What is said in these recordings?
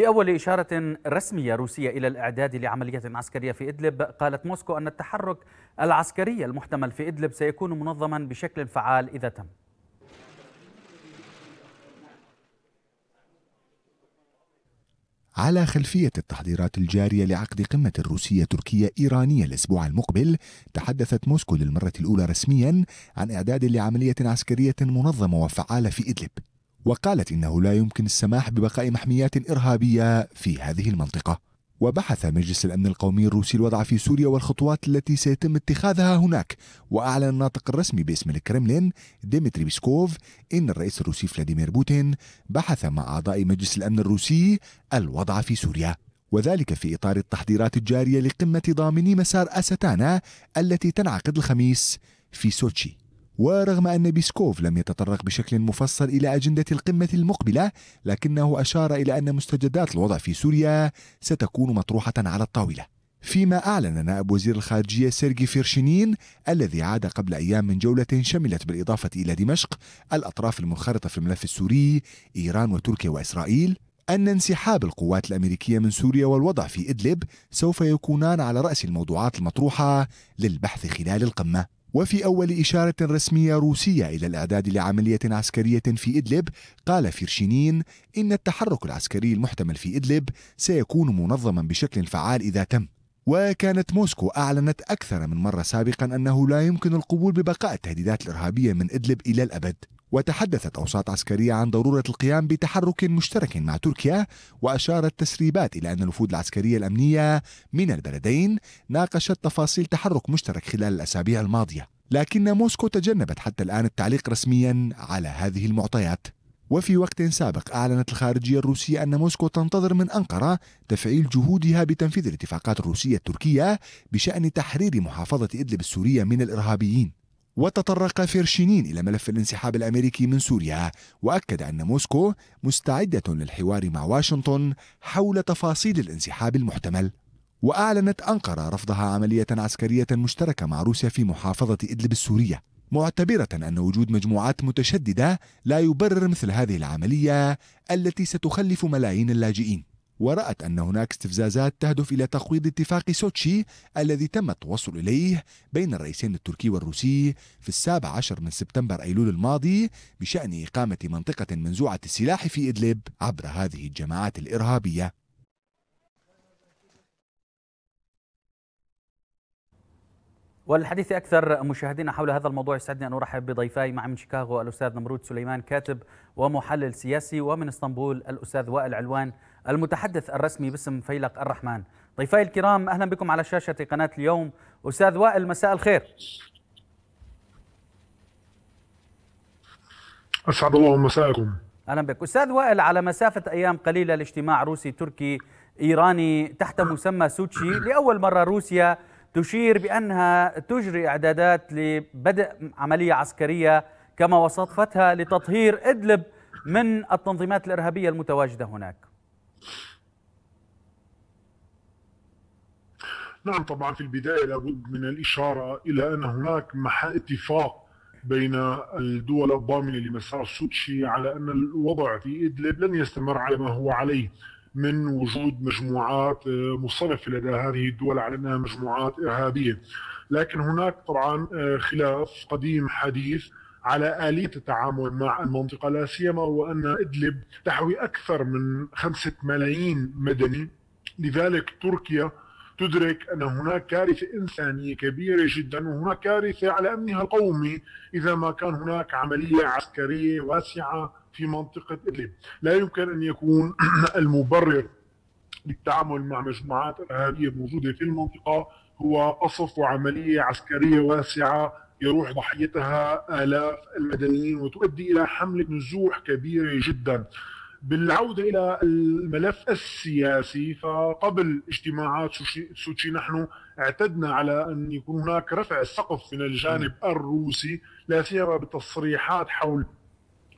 في أول إشارة رسمية روسية إلى الإعداد لعملية عسكرية في إدلب قالت موسكو أن التحرك العسكري المحتمل في إدلب سيكون منظما بشكل فعال إذا تم على خلفية التحضيرات الجارية لعقد قمة روسية تركية إيرانية الأسبوع المقبل تحدثت موسكو للمرة الأولى رسميا عن إعداد لعملية عسكرية منظمة وفعالة في إدلب وقالت إنه لا يمكن السماح ببقاء محميات إرهابية في هذه المنطقة وبحث مجلس الأمن القومي الروسي الوضع في سوريا والخطوات التي سيتم اتخاذها هناك وأعلن الناطق الرسمي باسم الكرملين ديمتري بيسكوف إن الرئيس الروسي فلاديمير بوتين بحث مع أعضاء مجلس الأمن الروسي الوضع في سوريا وذلك في إطار التحضيرات الجارية لقمة ضامني مسار أستانا التي تنعقد الخميس في سوتشي ورغم أن بيسكوف لم يتطرق بشكل مفصل إلى أجندة القمة المقبلة لكنه أشار إلى أن مستجدات الوضع في سوريا ستكون مطروحة على الطاولة فيما أعلن نائب وزير الخارجية سيرجي فيرشينين الذي عاد قبل أيام من جولة شملت بالإضافة إلى دمشق الأطراف المنخرطة في الملف السوري إيران وتركيا وإسرائيل أن انسحاب القوات الأمريكية من سوريا والوضع في إدلب سوف يكونان على رأس الموضوعات المطروحة للبحث خلال القمة وفي أول إشارة رسمية روسية إلى الإعداد لعملية عسكرية في إدلب قال فيرشينين إن التحرك العسكري المحتمل في إدلب سيكون منظما بشكل فعال إذا تم وكانت موسكو أعلنت أكثر من مرة سابقا أنه لا يمكن القبول ببقاء التهديدات الإرهابية من إدلب إلى الأبد وتحدثت أوساط عسكرية عن ضرورة القيام بتحرك مشترك مع تركيا وأشارت تسريبات إلى أن الوفود العسكرية الأمنية من البلدين ناقشت تفاصيل تحرك مشترك خلال الأسابيع الماضية لكن موسكو تجنبت حتى الآن التعليق رسميا على هذه المعطيات وفي وقت سابق أعلنت الخارجية الروسية أن موسكو تنتظر من أنقرة تفعيل جهودها بتنفيذ الاتفاقات الروسية التركية بشأن تحرير محافظة إدلب السورية من الإرهابيين وتطرق فيرشينين إلى ملف الانسحاب الأمريكي من سوريا وأكد أن موسكو مستعدة للحوار مع واشنطن حول تفاصيل الانسحاب المحتمل وأعلنت أنقرة رفضها عملية عسكرية مشتركة مع روسيا في محافظة إدلب السورية معتبرة أن وجود مجموعات متشددة لا يبرر مثل هذه العملية التي ستخلف ملايين اللاجئين ورأت أن هناك استفزازات تهدف إلى تقويض اتفاق سوتشي الذي تم التوصل إليه بين الرئيسين التركي والروسي في السابع عشر من سبتمبر أيلول الماضي بشأن إقامة منطقة منزوعة السلاح في إدلب عبر هذه الجماعات الإرهابية والحديث اكثر مشاهدينا حول هذا الموضوع يسعدني ان ارحب بضيفاي معي من شيكاغو الاستاذ نمرود سليمان كاتب ومحلل سياسي ومن اسطنبول الاستاذ وائل علوان المتحدث الرسمي باسم فيلق الرحمن ضيفي الكرام أهلا بكم على شاشة قناة اليوم أستاذ وائل مساء الخير أسعد الله مساءكم أهلا بك أستاذ وائل على مسافة أيام قليلة لاجتماع روسي تركي إيراني تحت مسمى سوتشي لأول مرة روسيا تشير بأنها تجري إعدادات لبدء عملية عسكرية كما وصفتها لتطهير إدلب من التنظيمات الإرهابية المتواجدة هناك نعم طبعا في البداية لابد من الإشارة إلى أن هناك محا اتفاق بين الدول الضامنة لمسار سوتشي على أن الوضع في إدلب لن يستمر على ما هو عليه من وجود مجموعات آه، مصنفة لدى هذه الدول على أنها مجموعات إرهابية لكن هناك طبعا آه، خلاف قديم حديث على آلية التعامل مع المنطقة لا سيما وأن إدلب تحوي أكثر من خمسة ملايين مدني لذلك تركيا تدرك أن هناك كارثة إنسانية كبيرة جدا وهناك كارثة على أمنها القومي إذا ما كان هناك عملية عسكرية واسعة في منطقة إدلب لا يمكن أن يكون المبرر للتعامل مع مجموعات إرهابية موجودة في المنطقة هو قصف وعملية عسكرية واسعة يروح ضحيتها آلاف المدنيين وتؤدي إلى حملة نزوح كبيرة جدا بالعودة إلى الملف السياسي فقبل اجتماعات سوتشي نحن اعتدنا على أن يكون هناك رفع السقف من الجانب الروسي لا سيما بالتصريحات حول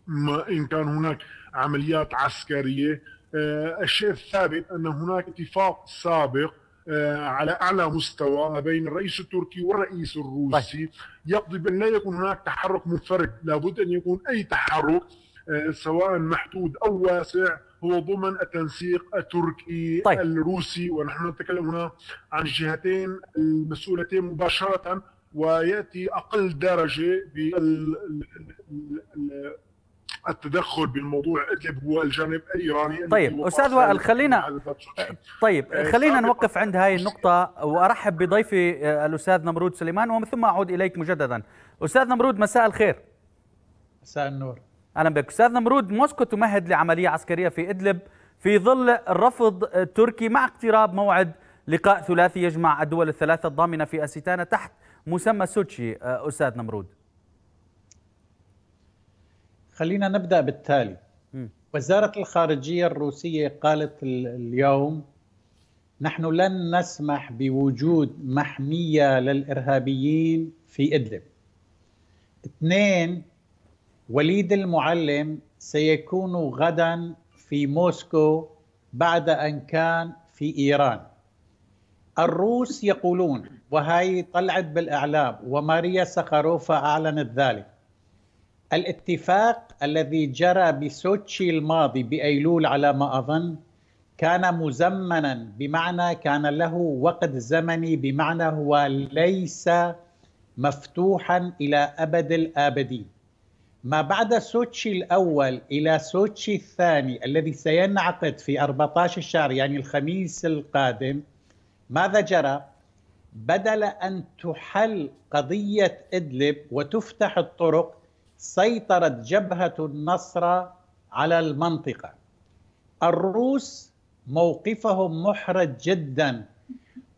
ما إن كان هناك عمليات عسكرية آه، الشيء الثابت أن هناك اتفاق سابق آه، على اعلى مستوى بين الرئيس التركي والرئيس الروسي طيب. يقضي بان لا يكون هناك تحرك منفرد لابد ان يكون اي تحرك آه، سواء محدود او واسع هو ضمن التنسيق التركي طيب. الروسي ونحن نتكلم هنا عن الجهتين المسؤولتين مباشره وياتي اقل درجه التدخل بالموضوع ادلب هو الجانب الايراني طيب استاذ وائل خلينا آه، طيب آه، خلينا نوقف عند هاي النقطه وارحب بضيفي الاستاذ نمرود سليمان ومن ثم اعود اليك مجددا استاذ نمرود مساء الخير مساء النور اهلا بك استاذ نمرود موسكو تمهد لعمليه عسكريه في ادلب في ظل الرفض التركي مع اقتراب موعد لقاء ثلاثي يجمع الدول الثلاثه الضامنه في اسيتانا تحت مسمى سوتشي آه، استاذ نمرود خلينا نبدا بالتالي وزاره الخارجيه الروسيه قالت اليوم نحن لن نسمح بوجود محميه للارهابيين في ادلب اثنين وليد المعلم سيكون غدا في موسكو بعد أن كان في إيران الروس يقولون وهي طلعت بالإعلام وماريا سخروفا أعلنت ذلك الاتفاق الذي جرى بسوتشي الماضي بأيلول على ما أظن كان مزمنا بمعنى كان له وقت زمني بمعنى هو ليس مفتوحا إلى أبد الآبدين ما بعد سوتشي الأول إلى سوتشي الثاني الذي سينعقد في 14 شهر يعني الخميس القادم ماذا جرى؟ بدل أن تحل قضية إدلب وتفتح الطرق سيطرت جبهة النصرة على المنطقة الروس موقفهم محرج جدا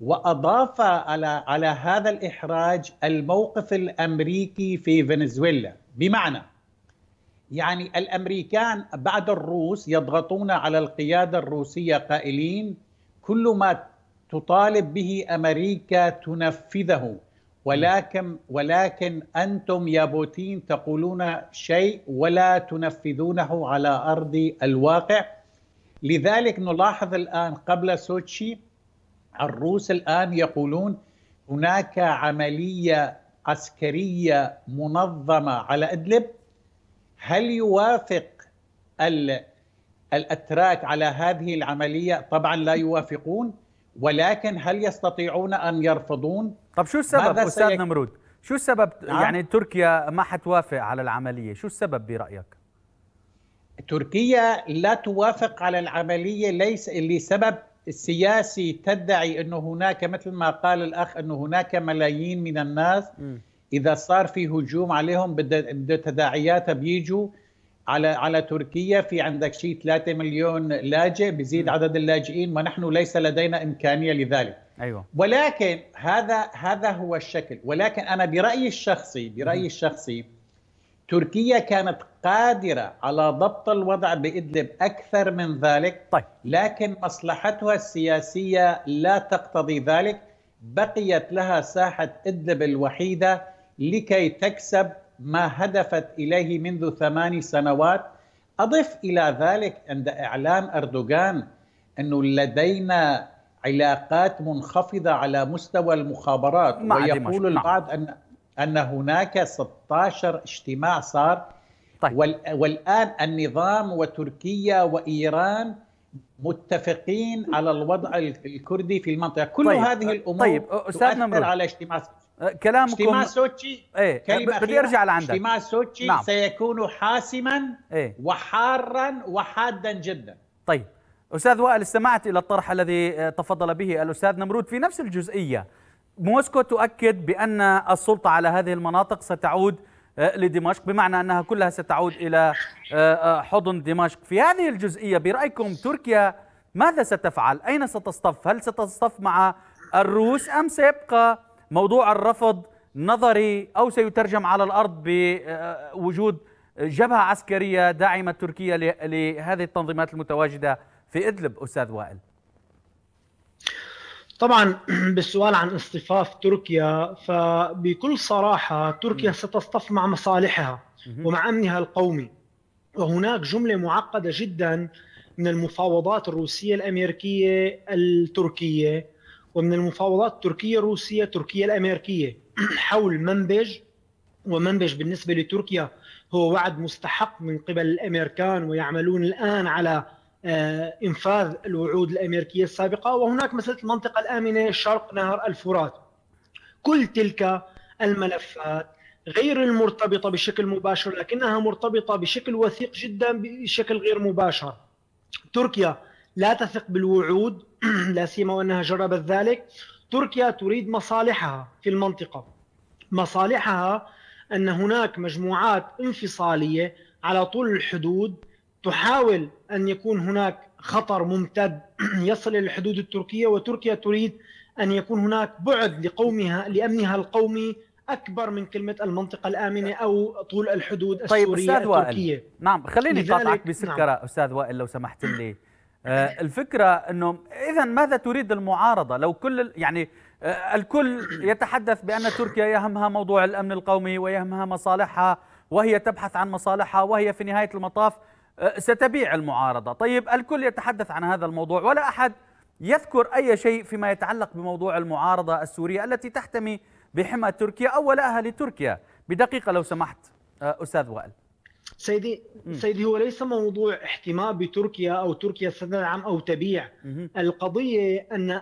وأضاف على, على هذا الإحراج الموقف الأمريكي في فنزويلا بمعنى يعني الامريكان بعد الروس يضغطون على القياده الروسيه قائلين كل ما تطالب به امريكا تنفذه ولكن ولكن انتم يا بوتين تقولون شيء ولا تنفذونه على ارض الواقع لذلك نلاحظ الان قبل سوتشي الروس الان يقولون هناك عمليه عسكريه منظمه على ادلب هل يوافق الاتراك على هذه العمليه؟ طبعا لا يوافقون ولكن هل يستطيعون ان يرفضون؟ طب شو السبب استاذ سيك... نمرود؟ شو السبب نعم؟ يعني تركيا ما حتوافق على العمليه، شو السبب برايك؟ تركيا لا توافق على العمليه ليس لسبب سياسي تدعي انه هناك مثل ما قال الاخ انه هناك ملايين من الناس م. اذا صار في هجوم عليهم بده تداعياتها بيجوا على على تركيا في عندك شيء 3 مليون لاجئ بزيد عدد اللاجئين ونحن ليس لدينا امكانيه لذلك ايوه ولكن هذا هذا هو الشكل ولكن انا برايي الشخصي برايي الشخصي تركيا كانت قادرة على ضبط الوضع بإدلب أكثر من ذلك طيب. لكن مصلحتها السياسية لا تقتضي ذلك بقيت لها ساحة إدلب الوحيدة لكي تكسب ما هدفت إليه منذ ثمان سنوات أضف إلى ذلك عند إعلان أردوغان أنه لدينا علاقات منخفضة على مستوى المخابرات نعم، ويقول نعم. البعض أن أن هناك 16 اجتماع صار طيب. والآن النظام وتركيا وإيران متفقين على الوضع الكردي في المنطقة كل طيب. هذه الأمور طيب. أستاذ تؤثر نمرود. على اجتماع أه، كلامكم اجتماع سوتشي ايه بدي ارجع لعندك اجتماع سوتشي نعم. سيكون حاسما ايه؟ وحارا وحادا جدا طيب استاذ وائل استمعت الى الطرح الذي أه، تفضل به الاستاذ نمرود في نفس الجزئيه موسكو تؤكد بان السلطه على هذه المناطق ستعود أه، لدمشق بمعنى انها كلها ستعود الى حضن دمشق في هذه الجزئيه برايكم تركيا ماذا ستفعل اين ستصطف هل ستصطف مع الروس ام سيبقى موضوع الرفض نظري أو سيترجم على الأرض بوجود جبهة عسكرية داعمة تركيا لهذه التنظيمات المتواجدة في إدلب أستاذ وائل طبعا بالسؤال عن اصطفاف تركيا فبكل صراحة تركيا ستصطف مع مصالحها ومع أمنها القومي وهناك جملة معقدة جدا من المفاوضات الروسية الأمريكية التركية ومن المفاوضات تركيا الروسية تركيا الأمريكية حول منبج ومنبج بالنسبة لتركيا هو وعد مستحق من قبل الأمريكان ويعملون الآن على آه، انفاذ الوعود الامريكيه السابقه وهناك مساله المنطقه الامنه شرق نهر الفرات. كل تلك الملفات غير المرتبطه بشكل مباشر لكنها مرتبطه بشكل وثيق جدا بشكل غير مباشر. تركيا لا تثق بالوعود لا سيما وانها جربت ذلك تركيا تريد مصالحها في المنطقه مصالحها ان هناك مجموعات انفصاليه على طول الحدود تحاول ان يكون هناك خطر ممتد يصل الى الحدود التركيه وتركيا تريد ان يكون هناك بعد لقومها لامنها القومي اكبر من كلمه المنطقه الامنه او طول الحدود السوريه طيب أستاذ التركيه وائل. نعم خليني اقاطعك بسكره نعم. استاذ وائل لو سمحت لي آه، الفكرة أنه إذا ماذا تريد المعارضة لو كل يعني آه، الكل يتحدث بأن تركيا يهمها موضوع الأمن القومي ويهمها مصالحها وهي تبحث عن مصالحها وهي في نهاية المطاف آه، ستبيع المعارضة طيب الكل يتحدث عن هذا الموضوع ولا أحد يذكر أي شيء فيما يتعلق بموضوع المعارضة السورية التي تحتمي بحمى تركيا أو ولاءها لتركيا بدقيقة لو سمحت أستاذ وائل سيدي م. سيدي هو ليس موضوع احتماء بتركيا او تركيا ستدعم او تبيع م. القضيه ان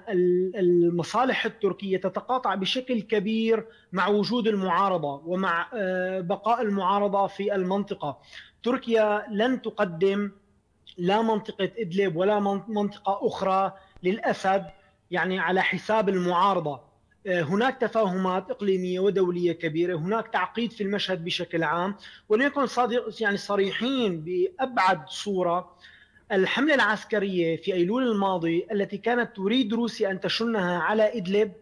المصالح التركيه تتقاطع بشكل كبير مع وجود المعارضه ومع آه، بقاء المعارضه في المنطقه تركيا لن تقدم لا منطقه ادلب ولا منطقه اخرى للاسد يعني على حساب المعارضه هناك تفاهمات اقليميه ودوليه كبيره، هناك تعقيد في المشهد بشكل عام، ولنكن صادق يعني صريحين بابعد صوره الحمله العسكريه في ايلول الماضي التي كانت تريد روسيا ان تشنها على ادلب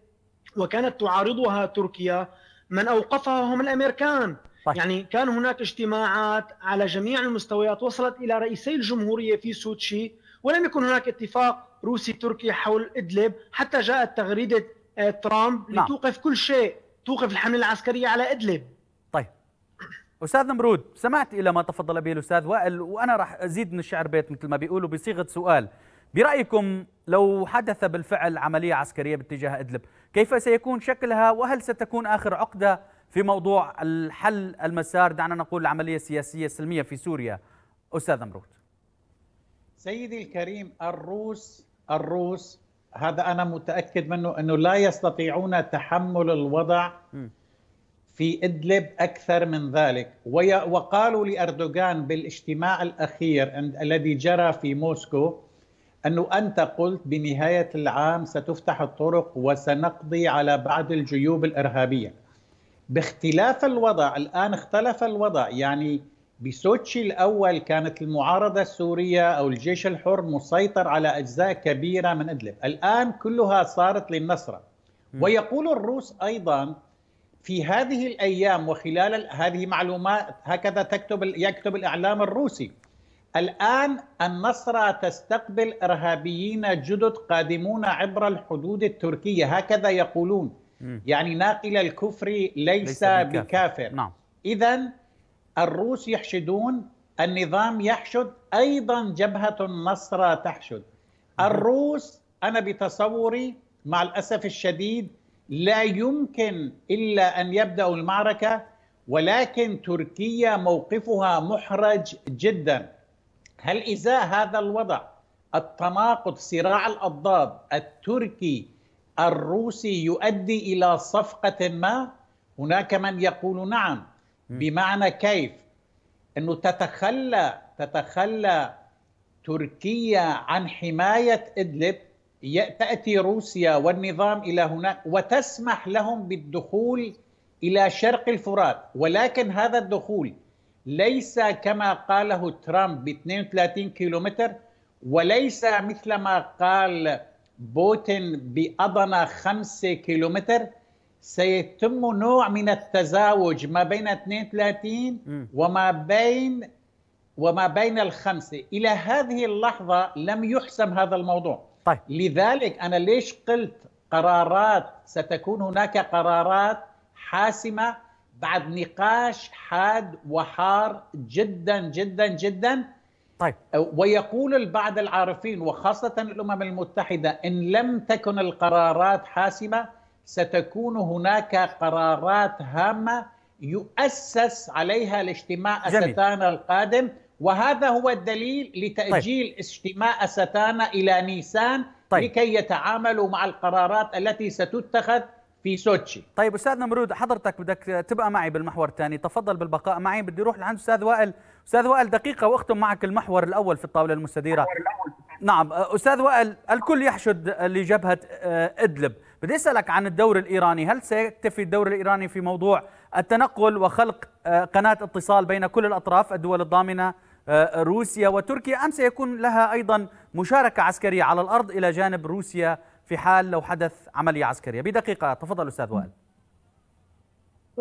وكانت تعارضها تركيا من اوقفها هم الامريكان طيب. يعني كان هناك اجتماعات على جميع المستويات وصلت الى رئيسي الجمهوريه في سوتشي ولم يكن هناك اتفاق روسي تركي حول ادلب حتى جاءت تغريده آه، ترامب نعم. لتوقف كل شيء توقف الحملة العسكرية على إدلب طيب أستاذ نمرود سمعت إلى ما تفضل به الأستاذ وائل وأنا راح أزيد من الشعر بيت مثل ما بيقولوا بصيغة سؤال برأيكم لو حدث بالفعل عملية عسكرية باتجاه إدلب كيف سيكون شكلها وهل ستكون آخر عقدة في موضوع الحل المسار دعنا نقول العملية السياسية السلمية في سوريا أستاذ نمرود سيدي الكريم الروس الروس هذا انا متاكد منه انه لا يستطيعون تحمل الوضع في ادلب اكثر من ذلك وقالوا لاردوغان بالاجتماع الاخير الذي جرى في موسكو انه انت قلت بنهايه العام ستفتح الطرق وسنقضي على بعض الجيوب الارهابيه باختلاف الوضع الان اختلف الوضع يعني بسوتشي الأول كانت المعارضة السورية أو الجيش الحر مسيطر على أجزاء كبيرة من إدلب الآن كلها صارت للنصرة ويقول الروس أيضا في هذه الأيام وخلال هذه معلومات هكذا تكتب يكتب الإعلام الروسي الآن النصرة تستقبل إرهابيين جدد قادمون عبر الحدود التركية هكذا يقولون يعني ناقل الكفر ليس, ليس بكافر, بكافر. نعم. إذا الروس يحشدون النظام يحشد ايضا جبهه النصره تحشد الروس انا بتصوري مع الاسف الشديد لا يمكن الا ان يبداوا المعركه ولكن تركيا موقفها محرج جدا هل ازاء هذا الوضع التناقض صراع الاضداد التركي الروسي يؤدي الى صفقه ما هناك من يقول نعم بمعنى كيف انه تتخلى تتخلى تركيا عن حمايه ادلب تاتي روسيا والنظام الى هناك وتسمح لهم بالدخول الى شرق الفرات ولكن هذا الدخول ليس كما قاله ترامب ب 32 كيلومتر وليس مثل ما قال بوتين بأضنة 5 كيلومتر سيتم نوع من التزاوج ما بين 32 وما بين وما بين الخمسة إلى هذه اللحظة لم يحسم هذا الموضوع طيب. لذلك أنا ليش قلت قرارات ستكون هناك قرارات حاسمة بعد نقاش حاد وحار جدا جدا جدا طيب. ويقول البعض العارفين وخاصة الأمم المتحدة إن لم تكن القرارات حاسمة ستكون هناك قرارات هامة يؤسس عليها الاجتماع أستانا القادم وهذا هو الدليل لتأجيل طيب. اجتماع أستانا إلى نيسان طيب. لكي يتعاملوا مع القرارات التي ستتخذ في سوتشي طيب استاذ نمرود حضرتك بدك تبقى معي بالمحور الثاني تفضل بالبقاء معي بدي اروح لعند استاذ وائل استاذ وائل دقيقه واختم معك المحور الاول في الطاوله المستديره نعم استاذ وائل الكل يحشد لجبهه آه، ادلب بدي اسالك عن الدور الايراني هل سيكتفي الدور الايراني في موضوع التنقل وخلق آه، قناه اتصال بين كل الاطراف الدول الضامنه آه، روسيا وتركيا ام سيكون لها ايضا مشاركه عسكريه على الارض الى جانب روسيا في حال لو حدث عمليه عسكريه بدقيقه تفضل استاذ وائل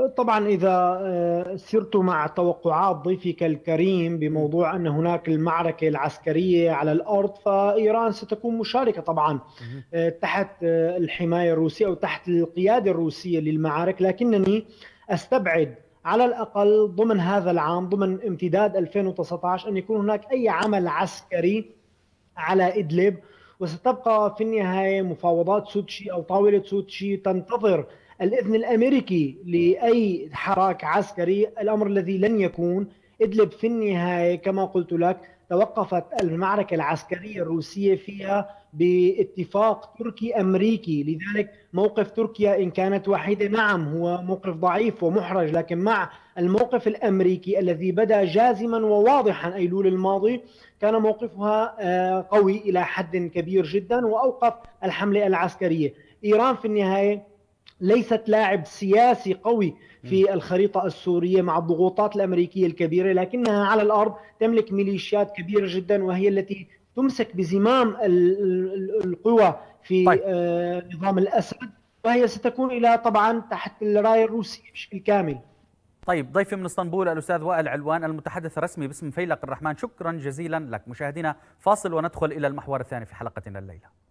طبعا اذا آه، سرت مع توقعات ضيفك الكريم بموضوع ان هناك المعركه العسكريه على الارض فايران ستكون مشاركه طبعا آه، تحت آه، الحمايه الروسيه او تحت القياده الروسيه للمعارك لكنني استبعد على الاقل ضمن هذا العام ضمن امتداد 2019 ان يكون هناك اي عمل عسكري على ادلب وستبقى في النهايه مفاوضات سوتشي او طاوله سوتشي تنتظر الإذن الأمريكي لأي حراك عسكري الأمر الذي لن يكون إدلب في النهاية كما قلت لك توقفت المعركة العسكرية الروسية فيها باتفاق تركي أمريكي لذلك موقف تركيا إن كانت وحيدة نعم هو موقف ضعيف ومحرج لكن مع الموقف الأمريكي الذي بدأ جازما وواضحا أيلول الماضي كان موقفها آه، قوي إلى حد كبير جدا وأوقف الحملة العسكرية إيران في النهاية ليست لاعب سياسي قوي في الخريطة السورية مع الضغوطات الأمريكية الكبيرة لكنها على الأرض تملك ميليشيات كبيرة جدا وهي التي تمسك بزمام القوى في طيب. آه، نظام الأسد وهي ستكون إلى طبعا تحت الراية الروسية بشكل كامل طيب ضيفي من اسطنبول الأستاذ وائل علوان المتحدث الرسمي باسم فيلق الرحمن شكرا جزيلا لك مشاهدينا فاصل وندخل إلى المحور الثاني في حلقتنا الليلة